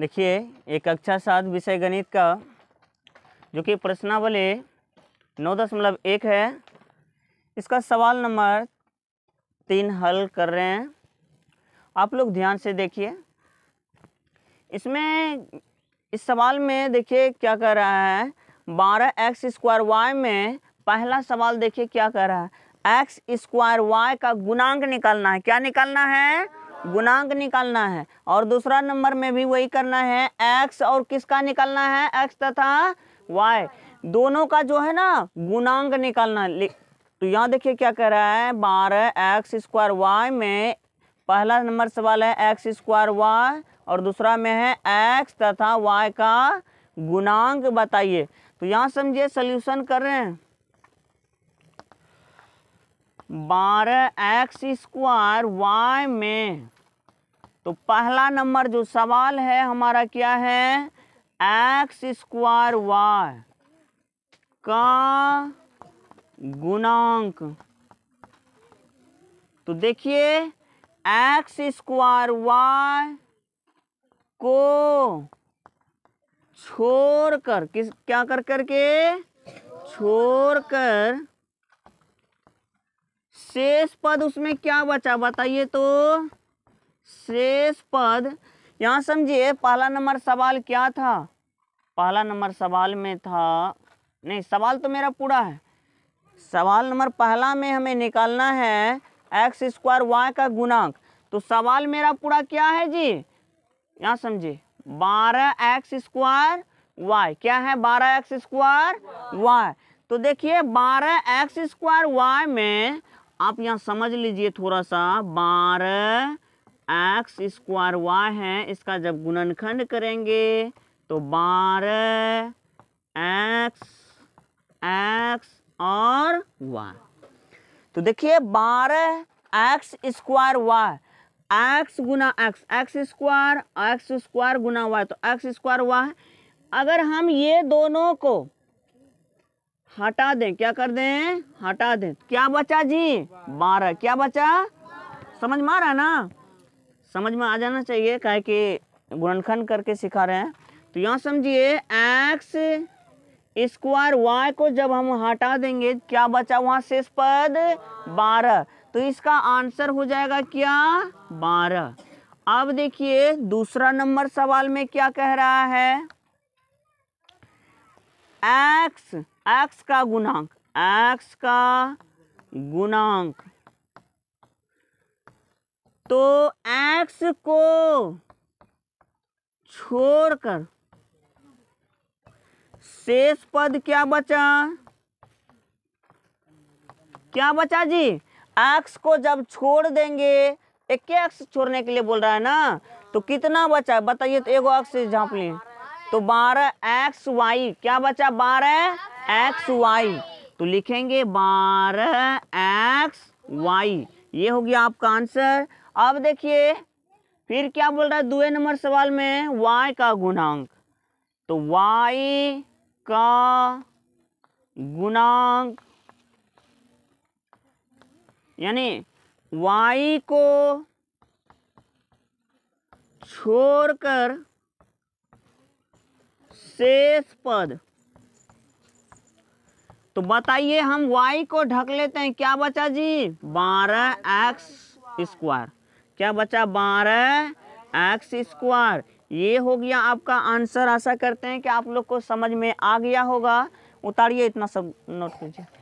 देखिए ये कक्षा सात विषय गणित का जो कि प्रश्नावली नौ दशमलव एक है इसका सवाल नंबर तीन हल कर रहे हैं आप लोग ध्यान से देखिए इसमें इस सवाल में देखिए क्या कर रहा है बारह एक्स स्क्वायर वाई में पहला सवाल देखिए क्या कर रहा है एक्स स्क्वायर वाई का गुणांक निकालना है क्या निकालना है गुणांक निकालना है और दूसरा नंबर में भी वही करना है एक्स और किसका निकालना है एक्स तथा वाई दोनों का जो है ना गुणांक निकालना तो यहाँ देखिए क्या कह रहा है बारह एक्स स्क्वायर वाई में पहला नंबर सवाल है एक्स स्क्वायर वाई और दूसरा में है एक्स तथा वाई का गुणांक बताइए तो यहाँ समझिए सल्यूशन कर रहे हैं बारह एक्स स्क्वायर वाई में तो पहला नंबर जो सवाल है हमारा क्या है एक्स स्क्वायर वाई का गुणांक तो देखिए एक्स स्क्वायर वाई को छोड़कर किस क्या कर करके छोड़कर शेष पद उसमें क्या बचा बताइए तो शेष पद यहाँ समझिए पहला नंबर सवाल क्या था पहला नंबर सवाल में था नहीं सवाल तो मेरा पूरा है सवाल नंबर पहला में हमें निकालना है एक्स स्क्वायर वाई का गुणांक तो सवाल मेरा पूरा क्या है जी यहाँ समझिए बारह एक्स स्क्वायर वाई क्या है बारह एक्स स्क्वायर वाई तो देखिए बारह एक्स स्क्वायर वाई में आप यहाँ समझ लीजिए थोड़ा सा बारह एक्स स्क्वायर वाई है इसका जब गुणनखंड करेंगे तो बारह एक्स एक्स और वाई तो देखिए बारह एक्स स्क्वायर वाई एक्स गुना X X square X square गुना वाई तो एक्स स्क्वायर वाई अगर हम ये दोनों को हटा दें क्या कर दें हटा दें क्या बचा जी बारह क्या बचा समझ में आ रहा है ना समझ में आ जाना चाहिए कहे कि गुणनखंड करके सिखा रहे हैं तो यहाँ समझिए एक्स स्क्वायर वाई को जब हम हटा देंगे क्या बचा वहाँ शेष पद बारह तो इसका आंसर हो जाएगा क्या बारह अब देखिए दूसरा नंबर सवाल में क्या कह रहा है एक्स एक्स का गुणांक एक्स का गुणांक तो एक्स को छोड़कर शेष पद क्या बचा क्या बचा जी एक्स को जब छोड़ देंगे एक एक्स छोड़ने के लिए बोल रहा है ना तो कितना बचा बताइए तो एगो एक्स झाँप लें तो बारह एक्स वाई क्या बचा बारह एक्स वाई तो लिखेंगे बारह एक्स वाई ये हो गया आपका आंसर अब देखिए फिर क्या बोल रहा है दुए नंबर सवाल में y का गुणांक तो y का गुणांक यानी y को छोड़कर शेष पद तो बताइए हम y को ढक लेते हैं क्या बचा जी बारह एक्स स्क्वायर क्या बचा बारह एक्स स्क्वायर ये हो गया आपका आंसर आशा करते हैं कि आप लोग को समझ में आ गया होगा उतारिए इतना सब नोट कीजिए